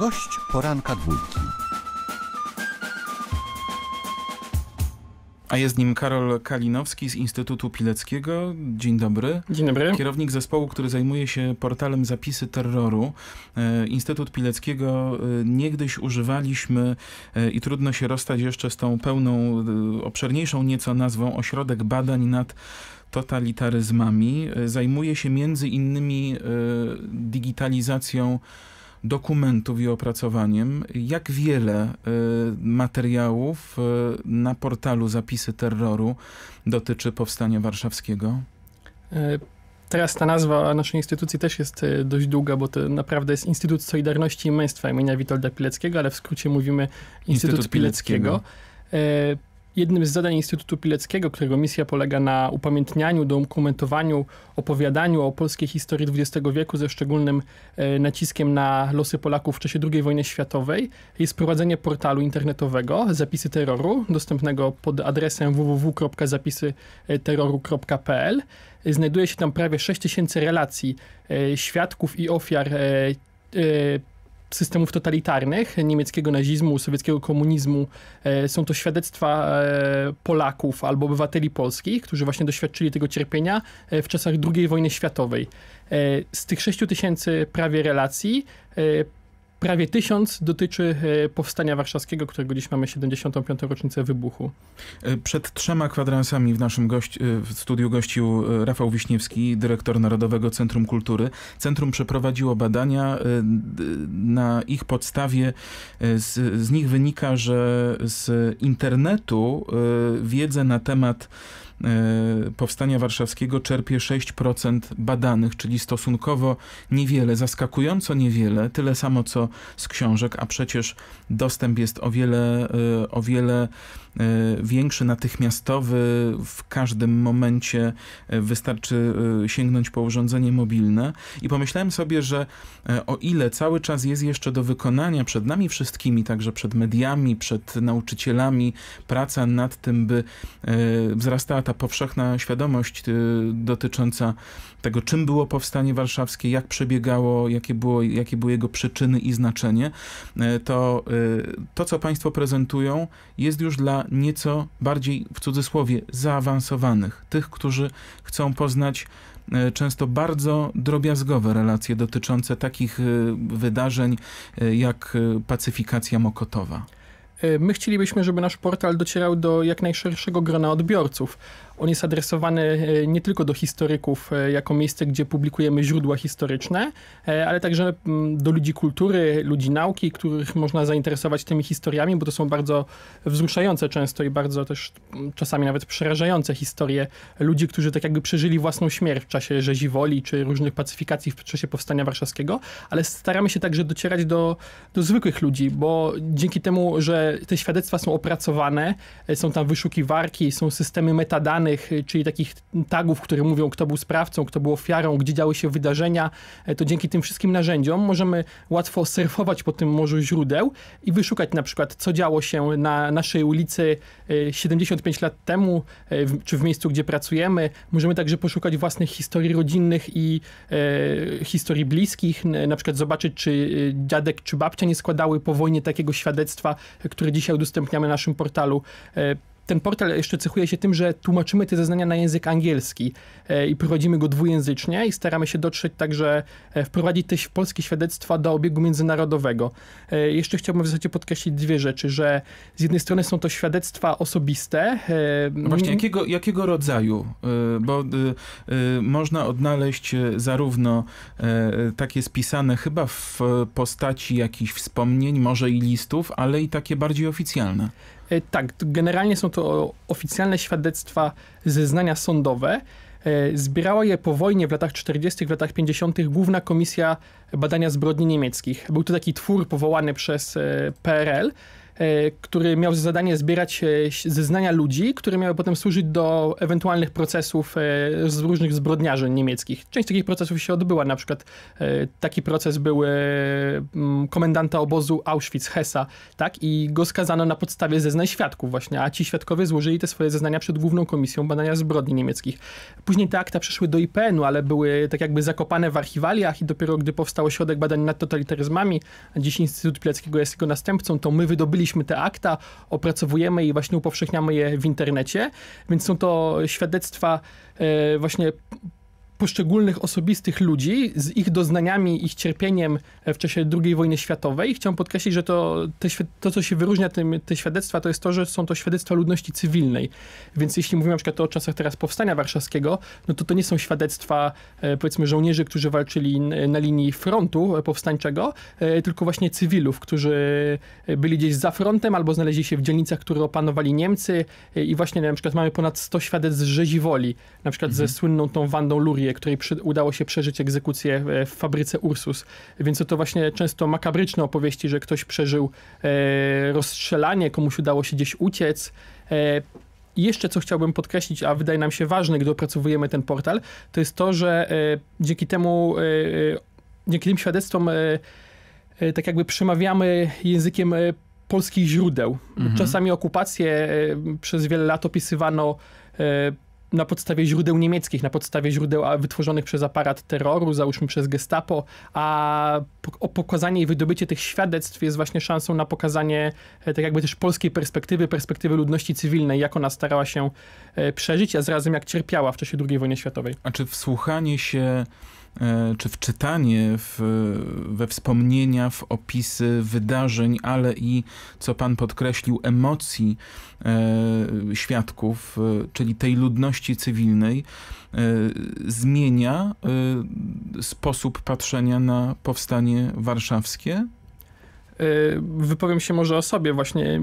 Gość poranka dwójki. A jest nim Karol Kalinowski z Instytutu Pileckiego. Dzień dobry. Dzień dobry. Kierownik zespołu, który zajmuje się portalem Zapisy Terroru. E, Instytut Pileckiego e, niegdyś używaliśmy e, i trudno się rozstać jeszcze z tą pełną, obszerniejszą nieco nazwą Ośrodek Badań nad Totalitaryzmami. Zajmuje się między innymi digitalizacją dokumentów i opracowaniem, jak wiele y, materiałów y, na portalu Zapisy Terroru dotyczy Powstania Warszawskiego? Y, teraz ta nazwa naszej instytucji też jest dość długa, bo to naprawdę jest Instytut Solidarności i Męstwa imienia Witolda Pileckiego, ale w skrócie mówimy Instytut, Instytut Pileckiego. Pileckiego. Jednym z zadań Instytutu Pileckiego, którego misja polega na upamiętnianiu, dokumentowaniu, opowiadaniu o polskiej historii XX wieku ze szczególnym e, naciskiem na losy Polaków w czasie II wojny światowej, jest prowadzenie portalu internetowego Zapisy Terroru, dostępnego pod adresem www.zapisyterroru.pl. Znajduje się tam prawie 6 tysięcy relacji e, świadków i ofiar e, systemów totalitarnych, niemieckiego nazizmu, sowieckiego komunizmu. E, są to świadectwa e, Polaków albo obywateli polskich, którzy właśnie doświadczyli tego cierpienia e, w czasach II wojny światowej. Z tych 6 tysięcy prawie relacji prawie tysiąc dotyczy e, powstania warszawskiego, którego dziś mamy 75. rocznicę wybuchu. E, przed trzema kwadransami w naszym gość, e, w studiu gościł Rafał Wiśniewski, dyrektor Narodowego Centrum Kultury. Centrum przeprowadziło badania. Na ich podstawie z, z nich wynika, że z internetu wiedzę na temat E, Powstania Warszawskiego czerpie 6% badanych, czyli stosunkowo niewiele, zaskakująco niewiele, tyle samo co z książek, a przecież dostęp jest o wiele, e, o wiele Y, większy, natychmiastowy, w każdym momencie y, wystarczy y, sięgnąć po urządzenie mobilne. I pomyślałem sobie, że o ile cały czas jest jeszcze do wykonania przed nami wszystkimi, także przed mediami, przed nauczycielami, praca nad tym, by wzrastała ta powszechna świadomość dotycząca tego, czym było powstanie warszawskie, jak przebiegało, jakie, było, jakie były jego przyczyny i znaczenie, to to, co Państwo prezentują, jest już dla nieco bardziej w cudzysłowie zaawansowanych, tych, którzy chcą poznać e, często bardzo drobiazgowe relacje dotyczące takich e, wydarzeń e, jak pacyfikacja Mokotowa. My chcielibyśmy, żeby nasz portal docierał do jak najszerszego grona odbiorców, on jest adresowany e, nie tylko do historyków e, jako miejsce, gdzie publikujemy źródła historyczne, e, ale także do ludzi kultury, ludzi nauki, których można zainteresować tymi historiami, bo to są bardzo wzruszające często i bardzo też czasami nawet przerażające historie ludzi, którzy tak jakby przeżyli własną śmierć w czasie rzezi woli czy różnych pacyfikacji w czasie Powstania Warszawskiego, ale staramy się także docierać do, do zwykłych ludzi, bo dzięki temu, że te świadectwa są opracowane, są tam wyszukiwarki, są systemy metadanych, danych, y, czyli takich tagów, które mówią, kto był sprawcą, kto był ofiarą, gdzie działy się wydarzenia, e, to dzięki tym wszystkim narzędziom możemy łatwo surfować po tym morzu źródeł i wyszukać na przykład, co działo się na naszej ulicy 75 e, lat temu, e, czy w miejscu, gdzie pracujemy. Możemy także poszukać własnych historii rodzinnych i historii bliskich, na przykład zobaczyć, czy dziadek czy babcia nie składały po wojnie takiego świadectwa, które dzisiaj udostępniamy na naszym portalu ten portal jeszcze cechuje się tym, że tłumaczymy te zeznania na język angielski e, i prowadzimy go dwujęzycznie i staramy się dotrzeć także, e, wprowadzić te polskie świadectwa do obiegu międzynarodowego. E, jeszcze chciałbym w zasadzie podkreślić dwie rzeczy, że z jednej strony są to świadectwa osobiste. No właśnie, jakiego, jakiego rodzaju? Bo można odnaleźć zarówno takie spisane chyba w postaci jakichś wspomnień, może i listów, ale i takie bardziej oficjalne. E, tak, generalnie są to oficjalne świadectwa, zeznania sądowe. E, zbierała je po wojnie w latach 40., w latach 50. Główna Komisja Badania Zbrodni Niemieckich. Był to taki twór powołany przez e, PRL, E, który miał zadanie zbierać e, zeznania ludzi, które miały potem służyć do ewentualnych procesów e, z różnych zbrodniarzy niemieckich. Część takich procesów się odbyła, na przykład taki proces był komendanta obozu Auschwitz-Hessa, tak, i go skazano na podstawie zeznań świadków właśnie, a ci świadkowie złożyli te swoje zeznania przed Główną Komisją Badania Zbrodni Niemieckich. Później te akta przeszły do IPN-u, ale były tak jakby zakopane w archiwaliach i dopiero gdy powstał Ośrodek Badań nad Totalitaryzmami, dziś Instytut Pileckiego jest jego następcą, to my wydobyliśmy wzięliśmy te akta, opracowujemy i właśnie upowszechniamy je w internecie, więc są to świadectwa e, właśnie poszczególnych osobistych ludzi z ich doznaniami, ich cierpieniem e, w czasie II wojny światowej. Chciałem podkreślić, że to, te, to co się wyróżnia tym, te świadectwa, to jest to, że są to świadectwa ludności cywilnej. Więc jeśli mówimy na przykład o czasach teraz Powstania Warszawskiego, no to to nie są świadectwa e, powiedzmy żołnierzy, którzy walczyli na linii frontu e, powstańczego, tylko właśnie cywilów, którzy byli gdzieś za frontem albo znaleźli się w dzielnicach, które opanowali Niemcy i właśnie na przykład mamy ponad 100 świadectw z rzezi woli, na przykład mhm. ze słynną tą Wandą Lurię, Marie, której udało się przeżyć egzekucję e, w fabryce Ursus. Więc to, właśnie często makabryczne opowieści, że ktoś przeżył e, rozstrzelanie, komuś udało się gdzieś uciec. E, I jeszcze co chciałbym podkreślić, a wydaje nam się ważne, gdy opracowujemy ten portal, to jest to, że dzięki temu, dzięki tym świadectwom, tak jakby przemawiamy językiem polskich źródeł. Mhm. Czasami okupację przez wiele lat opisywano na podstawie źródeł niemieckich, na podstawie źródeł wytworzonych przez aparat terroru, załóżmy przez gestapo, a pokazanie i wydobycie tych świadectw jest właśnie szansą na pokazanie e, tak jakby też polskiej perspektywy, perspektywy ludności cywilnej, jak ona starała się e, przeżyć, a zarazem jak cierpiała w czasie II wojny światowej. A czy wsłuchanie się E, czy w czytanie, w, we wspomnienia, w opisy wydarzeń, ale i, co pan podkreślił, emocji e, świadków, e, czyli tej ludności cywilnej, zmienia sposób patrzenia na powstanie warszawskie? wypowiem się może o sobie właśnie.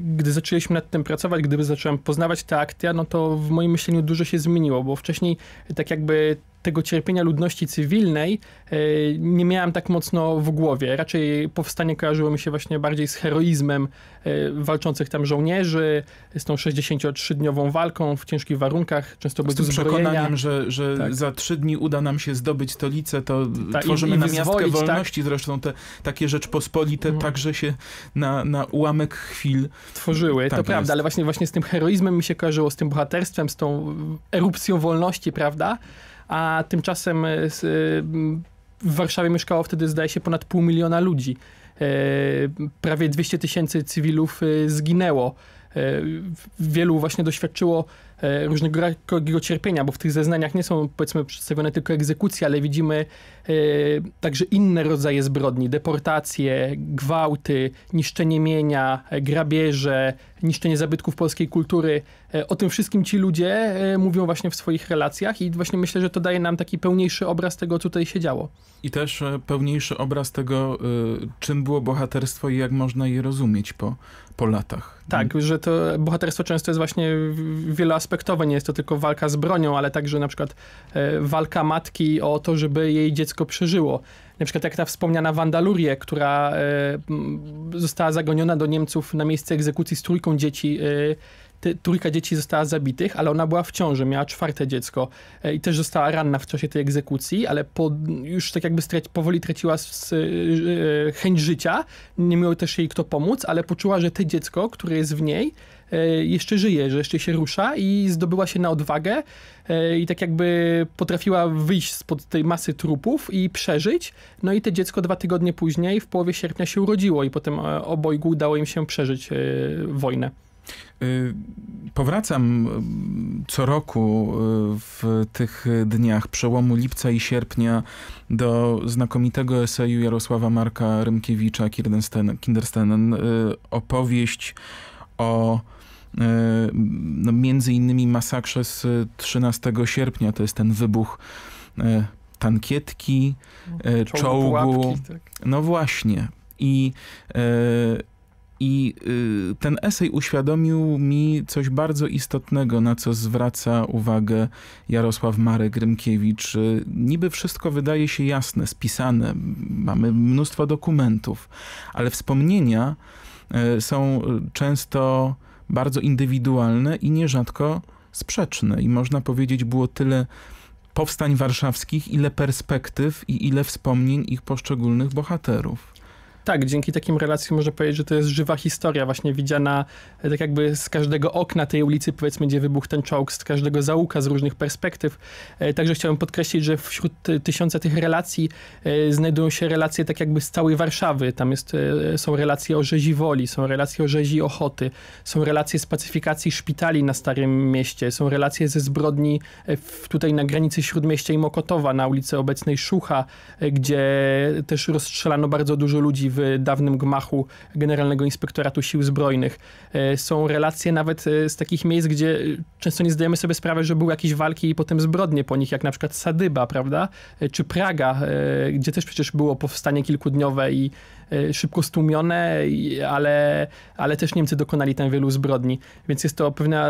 Gdy zaczęliśmy nad tym pracować, gdyby zacząłem poznawać te akty, no to w moim myśleniu dużo się zmieniło, bo wcześniej tak jakby tego cierpienia ludności cywilnej e, nie miałem tak mocno w głowie. Raczej powstanie kojarzyło mi się właśnie bardziej z heroizmem e, walczących tam żołnierzy, z tą 63-dniową walką w ciężkich warunkach, często bez Z przekonaniem, że, że tak. za trzy dni uda nam się zdobyć stolicę, to Ta, tworzymy i, i tak. wolności. Tak. Zresztą te takie Rzeczpospolite mm. także się na, na ułamek chwil tworzyły. Tak, to prawda, jest. ale właśnie, właśnie z tym heroizmem mi się kojarzyło, z tym bohaterstwem, z tą erupcją wolności, prawda? a tymczasem e, e, w Warszawie mieszkało wtedy, zdaje się, ponad pół miliona ludzi. E, prawie 200 tysięcy cywilów zginęło. Wielu właśnie doświadczyło E, różnego cierpienia, bo w tych zeznaniach nie są powiedzmy przedstawione tylko egzekucje, ale widzimy e, także inne rodzaje zbrodni, deportacje, gwałty, niszczenie mienia, e, grabieże, niszczenie zabytków polskiej kultury. O tym wszystkim ci ludzie mówią właśnie w swoich relacjach i właśnie myślę, że to daje nam taki pełniejszy obraz tego, co tutaj się działo. I też pełniejszy obraz tego, czym było bohaterstwo i jak można je rozumieć po, po latach. Tak, mhm. że to bohaterstwo często jest właśnie wieloaspektowe aspektowe, nie jest to tylko walka z bronią, ale także na przykład e, walka matki o to, żeby jej dziecko przeżyło. Na przykład jak ta wspomniana Wandalurię, która e, została zagoniona do Niemców na miejsce egzekucji z trójką dzieci e, trójka dzieci została zabitych, ale ona była w ciąży, miała czwarte dziecko i też została ranna w czasie tej egzekucji, ale po, już tak jakby strać, powoli traciła z, chęć życia, nie miał też jej kto pomóc, ale poczuła, że to dziecko, które jest w niej, E, jeszcze żyje, że jeszcze się rusza i zdobyła się na odwagę e, i tak jakby potrafiła wyjść spod tej masy trupów i przeżyć. No i to dziecko dwa tygodnie później, w połowie sierpnia się urodziło i potem e, obojgu udało im się przeżyć wojnę. Powracam co roku w tych dniach przełomu lipca i sierpnia do znakomitego eseju Jarosława Marka Rymkiewicza Kinderstenen, opowieść o E, no, między innymi masakrze z 13 e, sierpnia, to jest ten wybuch e, tankietki, czołgu. Łapki, tak. No właśnie. I, i y, ten esej uświadomił mi coś bardzo istotnego, na co zwraca uwagę Jarosław Marek Rymkiewicz. Niby wszystko wydaje się jasne, spisane, mamy mnóstwo dokumentów, ale wspomnienia są często bardzo indywidualne i nierzadko sprzeczne. I można powiedzieć, było tyle powstań warszawskich, ile perspektyw i ile wspomnień ich poszczególnych bohaterów. Tak, dzięki takim relacjom można powiedzieć, że to jest żywa historia, właśnie widziana e, tak jakby z każdego okna tej ulicy, powiedzmy, gdzie wybuchł ten czołg, z każdego załuka, z różnych perspektyw. E, także chciałbym podkreślić, że wśród e, tysiąca tych relacji znajdują się relacje tak jakby z całej Warszawy. Tam jest, są relacje o rzezi Woli, są relacje o rzezi Ochoty, są relacje z pacyfikacji szpitali na Starym Mieście, są relacje ze zbrodni tutaj na granicy Śródmieścia i Mokotowa, na ulicy obecnej Szucha, gdzie też rozstrzelano bardzo dużo ludzi w dawnym gmachu Generalnego Inspektoratu Sił Zbrojnych. E, są relacje nawet e, z takich miejsc, gdzie e, często nie zdajemy sobie sprawy, że były jakieś walki i potem zbrodnie po nich, jak na przykład Sadyba, prawda? Czy Praga, gdzie też przecież było powstanie kilkudniowe i szybko stłumione, ale, ale też Niemcy dokonali tam wielu zbrodni. Więc jest to pewna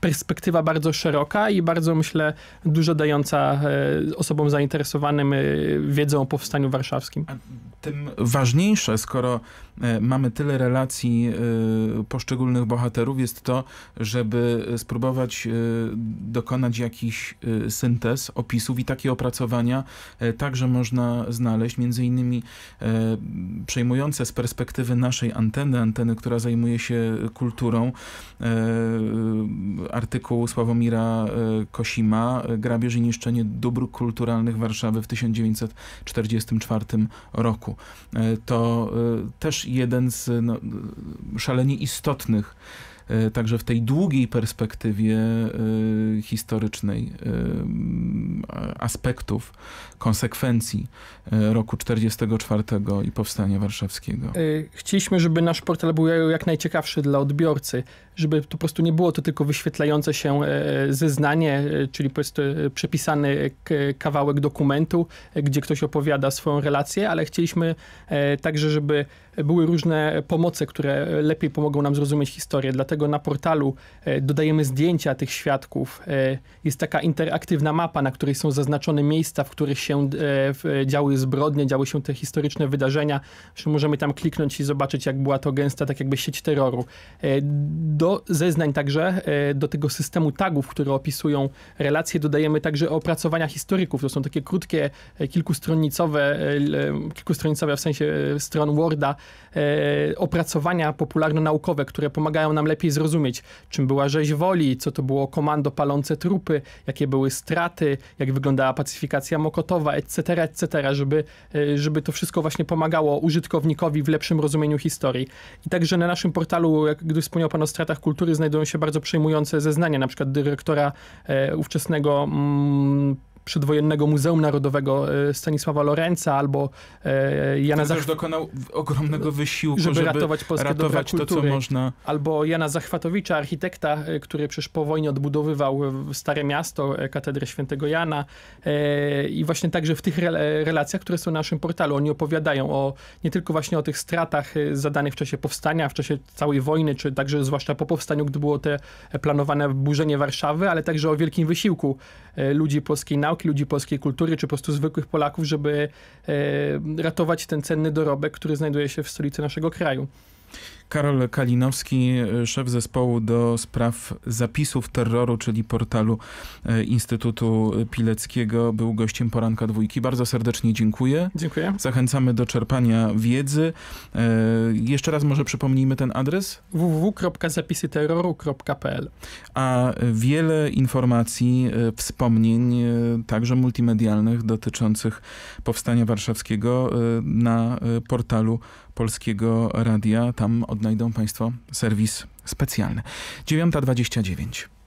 perspektywa bardzo szeroka i bardzo, myślę, dużo dająca e, osobom zainteresowanym e, wiedzą o powstaniu warszawskim. A tym ważniejsze, skoro e, mamy tyle relacji poszczególnych bohaterów, jest to, żeby spróbować dokonać jakiś syntez, opisów i takie opracowania także można znaleźć, między innymi przejmujące z perspektywy naszej anteny, anteny, która zajmuje się kulturą, artykuł Sławomira y, Kosima Grabież i niszczenie dóbr kulturalnych Warszawy w 1944 roku. Y, to y, też jeden z no, szalenie istotnych E, także w tej długiej perspektywie e, historycznej e, aspektów, konsekwencji roku 44 i Powstania Warszawskiego. Chcieliśmy, żeby nasz portal był jak najciekawszy dla odbiorcy, żeby to po prostu nie było to tylko wyświetlające się zeznanie, czyli po prostu przepisany kawałek dokumentu, gdzie ktoś opowiada swoją relację, ale chcieliśmy także, żeby były różne pomoce, które lepiej pomogą nam zrozumieć historię. Dlatego na portalu e, dodajemy zdjęcia tych świadków. E, jest taka interaktywna mapa, na której są zaznaczone miejsca, w których się e, działy zbrodnie, działy się te historyczne wydarzenia. Możemy tam kliknąć i zobaczyć, jak była to gęsta, tak jakby sieć terroru. Do zeznań także, do tego systemu tagów, które opisują relacje, dodajemy także opracowania historyków. To są takie krótkie, kilkustronicowe, kilkustronicowe w sensie stron Worda, E, opracowania popularno-naukowe, które pomagają nam lepiej zrozumieć, czym była rzeź woli, co to było komando palące trupy, jakie były straty, jak wyglądała pacyfikacja Mokotowa, etc., etc., żeby, e, żeby to wszystko właśnie pomagało użytkownikowi w lepszym rozumieniu historii. I także na naszym portalu, jak gdy wspomniał Pan o stratach kultury, znajdują się bardzo przejmujące zeznania, na przykład dyrektora e, ówczesnego mm, Przedwojennego Muzeum Narodowego e, Stanisława Lorenca albo e, Jana Zach... dokonał ogromnego wysiłku, żeby, żeby ratować polskie ratować kultury. można... Albo Jana Zachwatowicza, architekta, e, który przecież po wojnie odbudowywał Stare Miasto, Katedrę Świętego Jana i właśnie także w tych relacjach, które są na naszym portalu, oni opowiadają o nie tylko właśnie o tych stratach zadanych w czasie powstania, w czasie całej wojny, czy także zwłaszcza po powstaniu, gdy było te planowane burzenie Warszawy, ale także o wielkim wysiłku ludzi polskiej nauki, ludzi polskiej kultury, czy po prostu zwykłych Polaków, żeby e, ratować ten cenny dorobek, który znajduje się w stolicy naszego kraju. Karol Kalinowski, szef zespołu do spraw zapisów terroru, czyli portalu e, Instytutu Pileckiego, był gościem poranka dwójki. Bardzo serdecznie dziękuję. Dziękuję. Zachęcamy do czerpania wiedzy. E, jeszcze raz może przypomnijmy ten adres? www.zapisyterroru.pl A wiele informacji, e, wspomnień, także multimedialnych dotyczących powstania warszawskiego na portalu Polskiego Radia. Tam odnajdą Państwo serwis specjalny. 9.29.